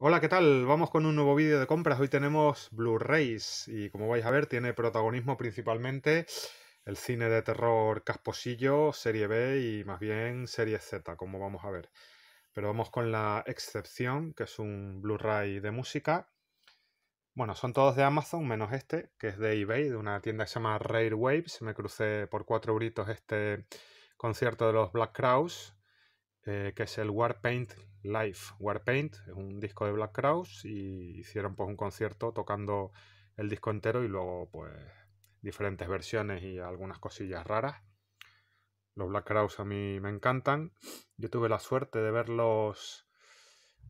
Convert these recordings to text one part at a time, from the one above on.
Hola, ¿qué tal? Vamos con un nuevo vídeo de compras. Hoy tenemos Blu-rays y como vais a ver tiene protagonismo principalmente el cine de terror Casposillo, Serie B y más bien Serie Z, como vamos a ver. Pero vamos con la excepción, que es un Blu-ray de música. Bueno, son todos de Amazon, menos este, que es de eBay, de una tienda que se llama Rare Waves. Me crucé por cuatro euritos este concierto de los Black Crowes, eh, que es el Warpaint Live. Warpaint es un disco de Black Crowes y hicieron pues un concierto tocando el disco entero y luego pues diferentes versiones y algunas cosillas raras. Los Black Crowes a mí me encantan. Yo tuve la suerte de verlos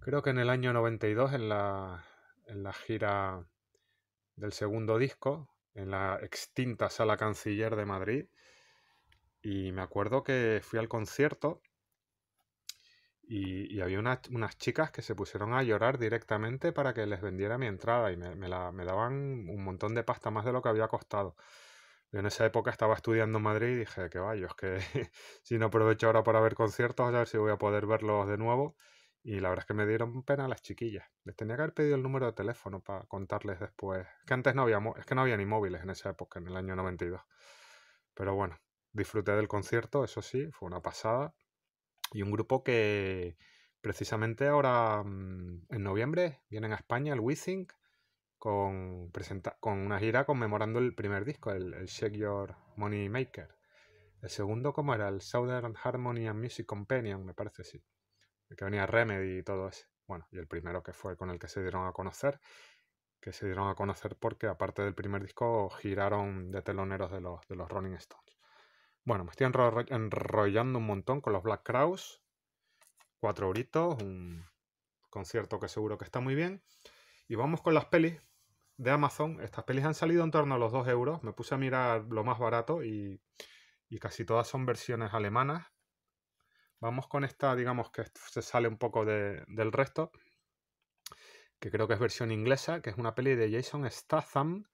creo que en el año 92 en la, en la gira del segundo disco en la extinta sala canciller de Madrid y me acuerdo que fui al concierto y, había unas chicas que se pusieron a llorar directamente para que les vendiera mi entrada y me, daban un montón de pasta más de lo que había costado. Yo en esa época estaba estudiando en Madrid y dije que vaya, es que si no aprovecho ahora para ver conciertos, a ver si voy a poder verlos de nuevo. Y la verdad es que me dieron pena las chiquillas. Les tenía que haber pedido el número de teléfono para contarles después. Es que antes no había, es que no había ni móviles en esa época, en el año 92. Pero bueno, disfruté del concierto, eso sí, fue una pasada. Y un grupo que precisamente ahora, mm, en noviembre, vienen a España, el wishing con, con una gira conmemorando el primer disco, el, Shake Your Money Maker. El segundo, ¿cómo era? El Southern Harmony and Music Companion, me parece, sí. El que venía Remedy y todo eso. Bueno, y el primero que fue con el que se dieron a conocer, que se dieron a conocer porque aparte del primer disco giraron de teloneros de los, de los Rolling Stones. Bueno, me estoy enrollando un montón con los Black Crowes. Cuatro horitos, un concierto que seguro que está muy bien. Y vamos con las pelis de Amazon. Estas pelis han salido en torno a los 2 euros. Me puse a mirar lo más barato y, y casi todas son versiones alemanas. Vamos con esta, digamos que se sale un poco del resto, que creo que es versión inglesa, que es una peli de Jason Statham,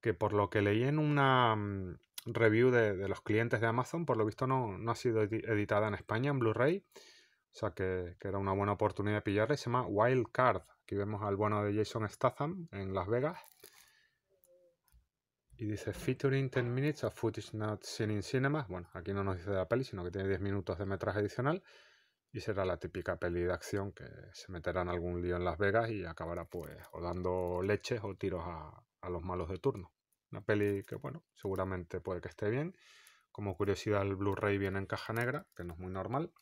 que por lo que leí en una, mm, review de, los clientes de Amazon, por lo visto no, ha sido editada en España en Blu-ray. O sea que, era una buena oportunidad de pillarla. se llama Wild Card. Aquí vemos al bueno de Jason Statham en Las Vegas. Y dice featuring 10 minutes of footage not seen in cinemas. Bueno, aquí no nos dice de la peli, sino que tiene 10 minutos de metraje adicional. Y será la típica peli de acción que se meterá en algún lío en Las Vegas y acabará pues o dando leches o tiros a los malos de turno. Una peli que, bueno, seguramente puede que esté bien. Como curiosidad, el Blu-ray viene en caja negra, que no es muy normal.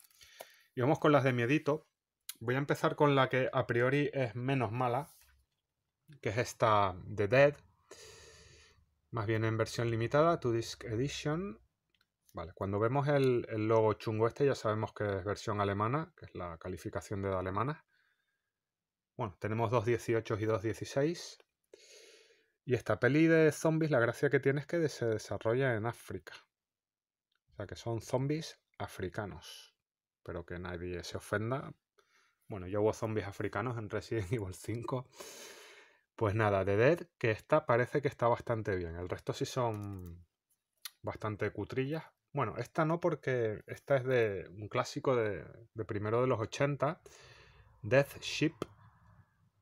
Y vamos con las de miedito. Voy a empezar con la que a priori es menos mala, que es esta de Dead. Más bien en versión limitada, to disc edition. Vale, cuando vemos el, el, logo chungo este ya sabemos que es versión alemana, que es la calificación de alemana. Bueno, tenemos 2.18 y 2.16. Y esta peli de zombies, la gracia que tiene es que se desarrolla en África. O sea, que son zombies africanos. Pero que nadie se ofenda. Bueno, yo hubo zombies africanos en Resident Evil 5. Pues nada, de Dead, que esta parece que está bastante bien. El resto sí son bastante cutrillas. Bueno, esta no porque esta es de un clásico de, de primero de los 80. Death Ship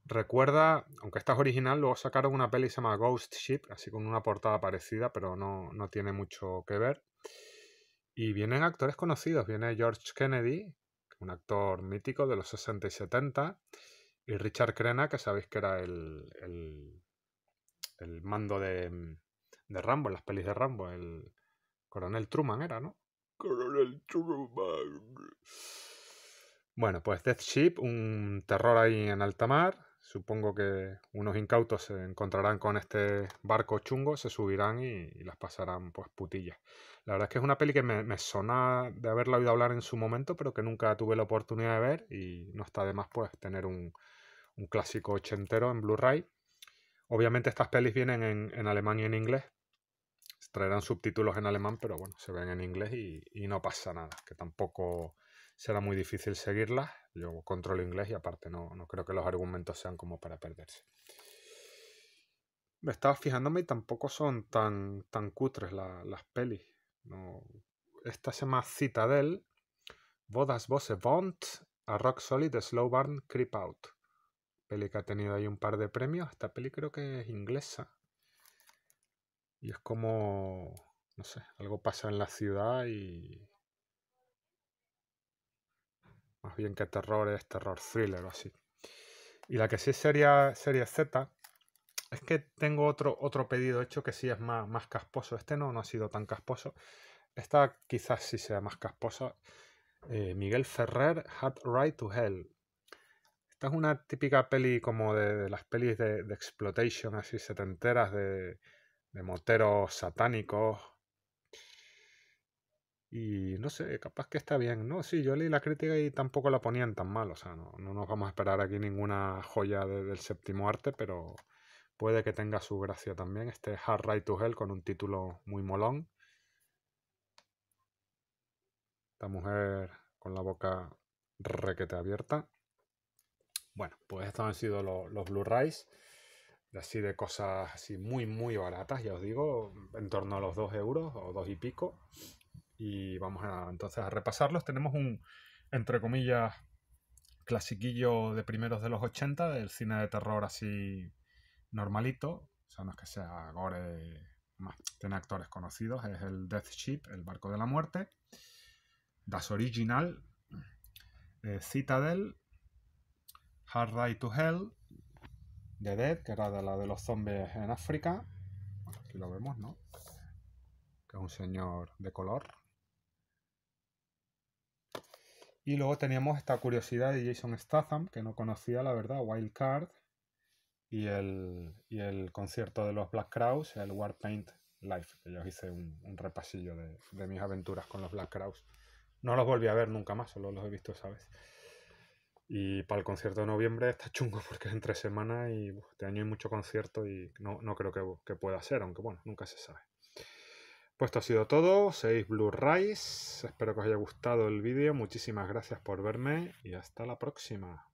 Recuerda, aunque esta es original, luego sacaron una peli que se llama Ghost Ship, así con una portada parecida, pero no, tiene mucho que ver. Y vienen actores conocidos, viene George Kennedy, un actor mítico de los 60 y 70, y Richard Crenna, que sabéis que era el, el, el mando de, mm, de Rambo, las pelis de Rambo, el coronel Truman era, ¿no? Coronel Truman. Bueno, pues Death Ship, un terror ahí en alta mar, Supongo que unos incautos se encontrarán con este barco chungo, se subirán y, las pasarán pues putillas. La verdad es que es una peli que me, me, sona de haberla oído hablar en su momento, pero que nunca tuve la oportunidad de ver y no está de más pues tener un, clásico ochentero en Blu-ray. Obviamente estas pelis vienen en, alemán y en inglés, traerán subtítulos en alemán, pero bueno, se ven en inglés y no pasa nada, que tampoco será muy difícil seguirlas. Yo controlo inglés y aparte no, no creo que los argumentos sean como para perderse. Me estaba fijándome y tampoco son tan, tan cutres las pelis. Esta se llama Citadel, Bodas Bose Bond, A Rock Solid, Slow Burn, Creep Out. Peli que ha tenido ahí un par de premios. Esta peli creo que es inglesa. Y es como, no sé, algo pasa en la ciudad y más bien que terror es terror thriller o así. Y la que sí sería serie Z. Es que tengo otro, otro pedido hecho que sí es más, más casposo. Este no, no ha sido tan casposo. Esta quizás sí sea más casposa. Eh, Miguel Ferrer, Hat Ride to Hell. Esta es una típica peli como de, las pelis de, de, exploitation, así setenteras, de, de moteros satánicos y no sé, capaz que está bien, ¿no? Sí, yo leí la crítica y tampoco la ponían tan mal, o sea, no, nos vamos a esperar aquí ninguna joya del séptimo arte, pero puede que tenga su gracia también este Hard Ride to Hell con un título muy molón. Esta mujer con la boca requete abierta. Bueno, pues estos han sido los, Blu-rays así de cosas así muy muy baratas, ya os digo, en torno a los 2 euros o dos y pico y vamos a, entonces a repasarlos. Tenemos un, entre comillas, clasiquillo de primeros de los 80, del cine de terror así normalito, o sea, no es que sea gore, más, tiene actores conocidos, es el Death Ship, el barco de la muerte, Das Original, eh, Citadel, Hard Ride to Hell, The Dead, que era de la de los zombies en África, aquí lo vemos, ¿no? Que es un señor de color, y luego teníamos esta curiosidad de Jason Statham, que no conocía, la verdad, Wildcard y el, concierto de los Black Crowes, el Paint Live, que yo hice un, repasillo de, mis aventuras con los Black Crowes. No los volví a ver nunca más, solo los he visto esa vez. Y para el concierto de noviembre está chungo porque es entre semana y este año hay mucho concierto y no, creo que pueda ser, aunque bueno, nunca se sabe. Pues esto ha sido todo, seis Blue rays espero que os haya gustado el vídeo, muchísimas gracias por verme y hasta la próxima.